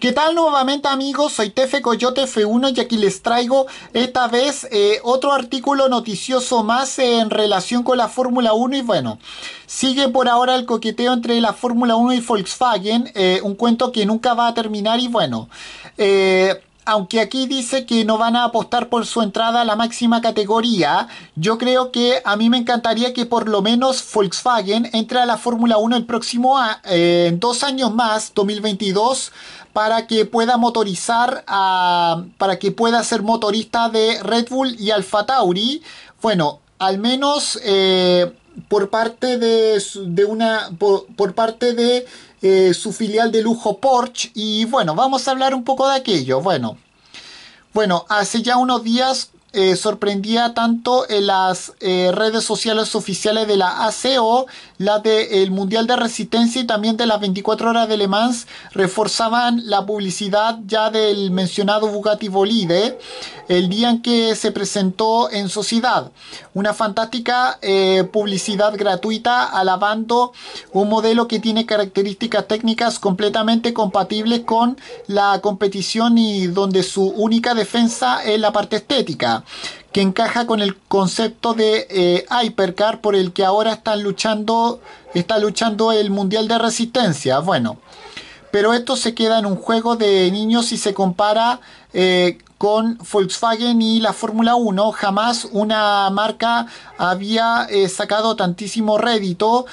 ¿Qué tal nuevamente amigos? Soy Tefe Coyote F1 y aquí les traigo esta vez eh, otro artículo noticioso más en relación con la Fórmula 1 y bueno, sigue por ahora el coqueteo entre la Fórmula 1 y Volkswagen, eh, un cuento que nunca va a terminar y bueno, eh, aunque aquí dice que no van a apostar por su entrada a la máxima categoría, yo creo que a mí me encantaría que por lo menos Volkswagen entre a la Fórmula 1 el próximo, eh, en dos años más, 2022, para que pueda motorizar, a, para que pueda ser motorista de Red Bull y Alfa Tauri. Bueno, al menos eh, por parte de, una, parte de eh, su filial de lujo Porsche y bueno, vamos a hablar un poco de aquello. Bueno, bueno, hace ya unos días eh, sorprendía tanto en las eh, redes sociales oficiales de la ACO, la del Mundial de Resistencia y también de las 24 horas de Le Mans, reforzaban la publicidad ya del mencionado Bugatti Bolide el día en que se presentó en Sociedad. Una fantástica eh, publicidad gratuita alabando un modelo que tiene características técnicas completamente compatibles con la competición y donde su única defensa es la parte estética que encaja con el concepto de eh, Hypercar por el que ahora están luchando, está luchando el Mundial de Resistencia. Bueno, pero esto se queda en un juego de niños y se compara eh, con Volkswagen y la Fórmula 1. Jamás una marca había eh, sacado tantísimo rédito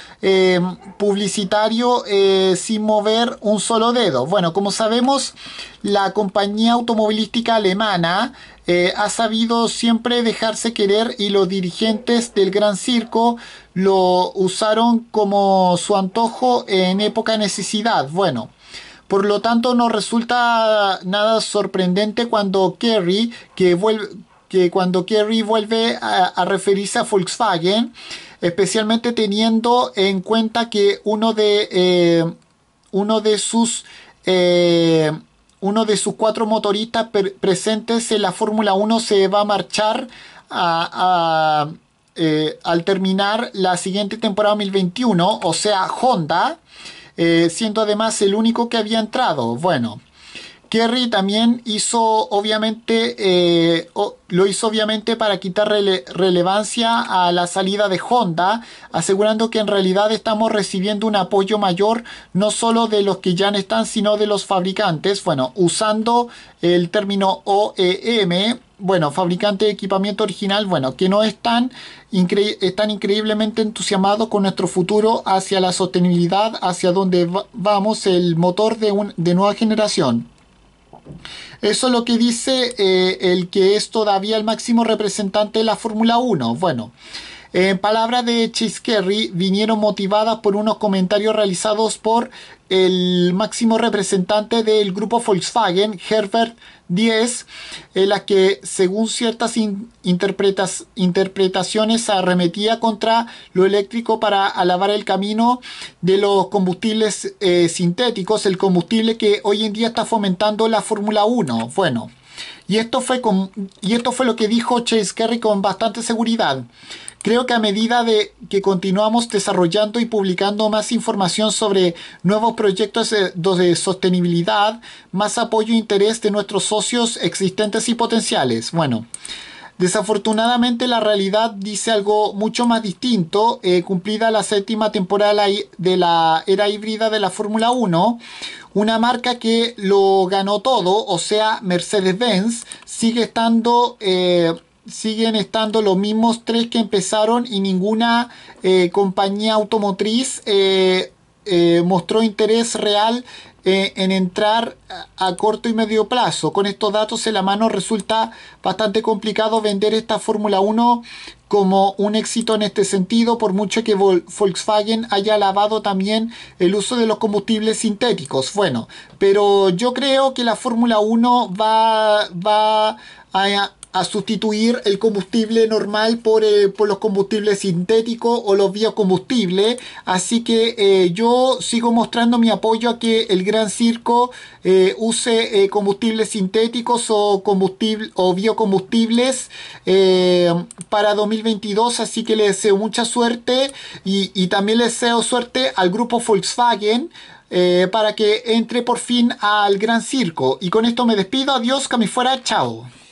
publicitario sin mover un solo dedo. Bueno, como sabemos, la compañía automovilística alemana eh, ha sabido siempre dejarse querer y los dirigentes del gran circo lo usaron como su antojo en época de necesidad. Bueno, por lo tanto no resulta nada sorprendente cuando Kerry, que vuelve, que cuando Kerry vuelve a, referirse a Volkswagen, especialmente teniendo en cuenta que uno de, eh, uno de sus eh, uno de sus cuatro motoristas presentes en la Fórmula 1 se va a marchar eh, al terminar la siguiente temporada 2021, o sea, Honda, eh, siendo además el único que había entrado. Bueno, Jerry también hizo, obviamente, eh, lo hizo obviamente para quitar relevancia a la salida de Honda, asegurando que en realidad estamos recibiendo un apoyo mayor, no solo de los que ya están, sino de los fabricantes. Bueno, usando el término OEM, bueno, fabricante de equipamiento original, bueno, que no están, están increíblemente entusiasmados con nuestro futuro hacia la sostenibilidad, hacia donde vamos el motor de, un de nueva generación. Eso es lo que dice eh, el que es todavía el máximo representante de la Fórmula 1. Bueno, en palabras de Chase Kerry, vinieron motivadas por unos comentarios realizados por el máximo representante del grupo Volkswagen, Herbert 10, en la que, según ciertas interpretas interpretaciones, arremetía contra lo eléctrico para alabar el camino de los combustibles eh, sintéticos, el combustible que hoy en día está fomentando la Fórmula 1. Bueno, y esto, fue con, y esto fue lo que dijo Chase Kerry con bastante seguridad. Creo que a medida de que continuamos desarrollando y publicando más información sobre nuevos proyectos de, sostenibilidad, más apoyo e interés de nuestros socios existentes y potenciales. Bueno, Desafortunadamente la realidad dice algo mucho más distinto, eh, cumplida la séptima temporada de la era híbrida de la Fórmula 1, una marca que lo ganó todo, o sea, Mercedes-Benz, sigue estando eh, siguen estando los mismos tres que empezaron y ninguna eh, compañía automotriz eh, eh, mostró interés real en entrar a corto y medio plazo. Con estos datos en la mano resulta bastante complicado vender esta Fórmula 1 como un éxito en este sentido, por mucho que Volkswagen haya lavado también el uso de los combustibles sintéticos. Bueno, pero yo creo que la Fórmula 1 va, va a, a sustituir el combustible normal eh, por, los combustibles sintéticos o los biocombustibles. Así que eh, yo sigo mostrando mi apoyo a que el Gran Circo eh, use combustibles sintéticos o, o biocombustibles para 2022. Así que les deseo mucha suerte y, también les deseo suerte al grupo Volkswagen. para que entre por fin al gran circo. Y con esto me despido. Adiós, que fuera. Chao.